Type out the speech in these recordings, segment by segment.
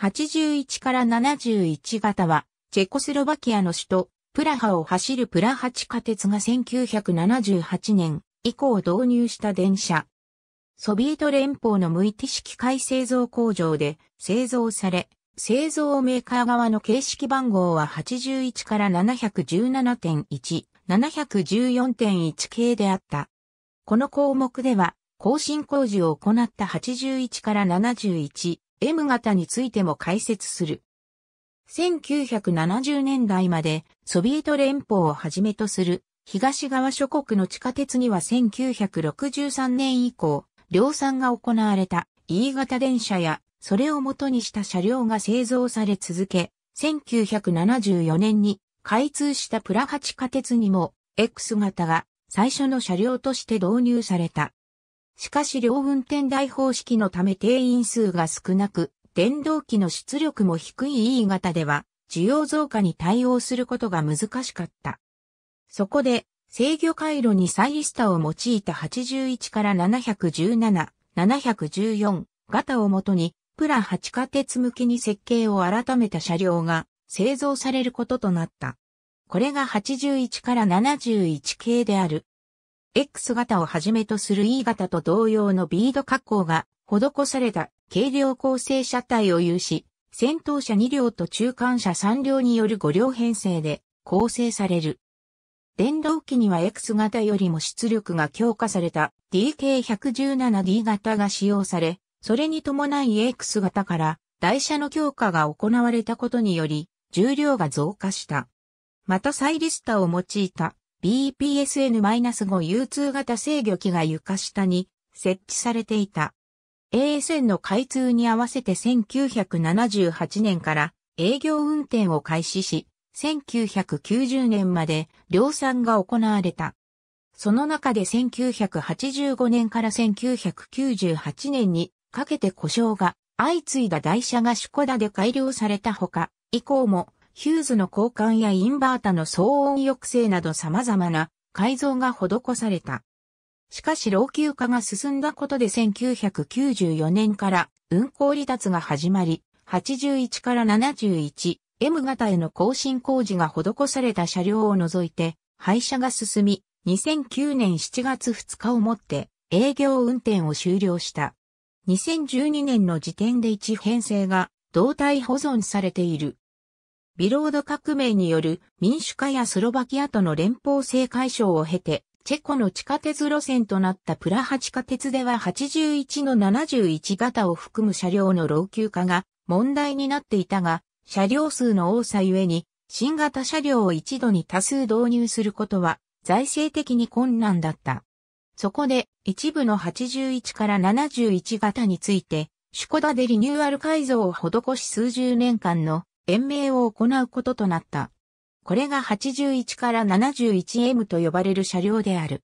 81から71型は、チェコスロバキアの首都、プラハを走るプラハ地下鉄が1978年以降導入した電車。ソビエト連邦の無意識機械製造工場で製造され、製造メーカー側の形式番号は81から717.1、714.1系であった。この項目では、更新工事を行った81から71、M 型についても解説する。1970年代までソビエト連邦をはじめとする東側諸国の地下鉄には1963年以降、量産が行われた E 型電車やそれを元にした車両が製造され続け、1974年に開通したプラハ地下鉄にも X 型が最初の車両として導入された。しかし両運転台方式のため定員数が少なく、電動機の出力も低い E 型では、需要増加に対応することが難しかった。そこで、制御回路にサイリスタを用いた81から717、714型をもとに、プラ8化鉄向きに設計を改めた車両が製造されることとなった。これが81から71系である。X 型をはじめとする E 型と同様のビード加工が施された軽量構成車体を有し、先頭車2両と中間車3両による5両編成で構成される。電動機には X 型よりも出力が強化された DK117D 型が使用され、それに伴い X 型から台車の強化が行われたことにより、重量が増加した。またサイリスタを用いた BPSN-5U2 型制御機が床下に設置されていた。ASN の開通に合わせて1978年から営業運転を開始し、1990年まで量産が行われた。その中で1985年から1998年にかけて故障が相次いだ台車がシュコダで改良されたほか、以降もヒューズの交換やインバータの騒音抑制など様々な改造が施された。しかし老朽化が進んだことで1994年から運行離脱が始まり、81から 71M 型への更新工事が施された車両を除いて、廃車が進み、2009年7月2日をもって営業運転を終了した。2012年の時点で1編成が動態保存されている。ビロード革命による民主化やスロバキアとの連邦制解消を経て、チェコの地下鉄路線となったプラハ地下鉄では81の71型を含む車両の老朽化が問題になっていたが、車両数の多さゆえに、新型車両を一度に多数導入することは財政的に困難だった。そこで一部の81から71型について、シュコダでリニューアル改造を施し数十年間の延命を行うこととなった。これが81から 71M と呼ばれる車両である。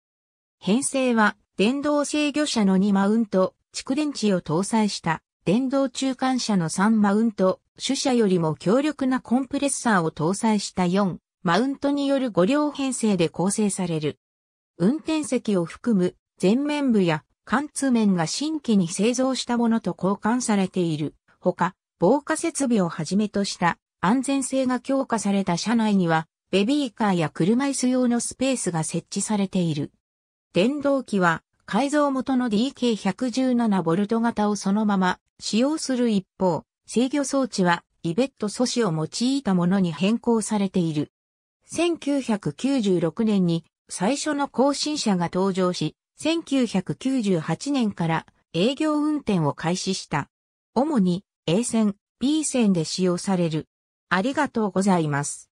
編成は電動制御車の2マウント、蓄電池を搭載した電動中間車の3マウント、主車よりも強力なコンプレッサーを搭載した4マウントによる5両編成で構成される。運転席を含む前面部や貫通面が新規に製造したものと交換されている。ほか、防火設備をはじめとした安全性が強化された車内には、ベビーカーや車椅子用のスペースが設置されている。電動機は改造元の DK117V 型をそのまま使用する一方、制御装置はイベット素子を用いたものに変更されている。1996年に最初の更新車が登場し、1998年から営業運転を開始した。主に A 線、B 線で使用される。ありがとうございます。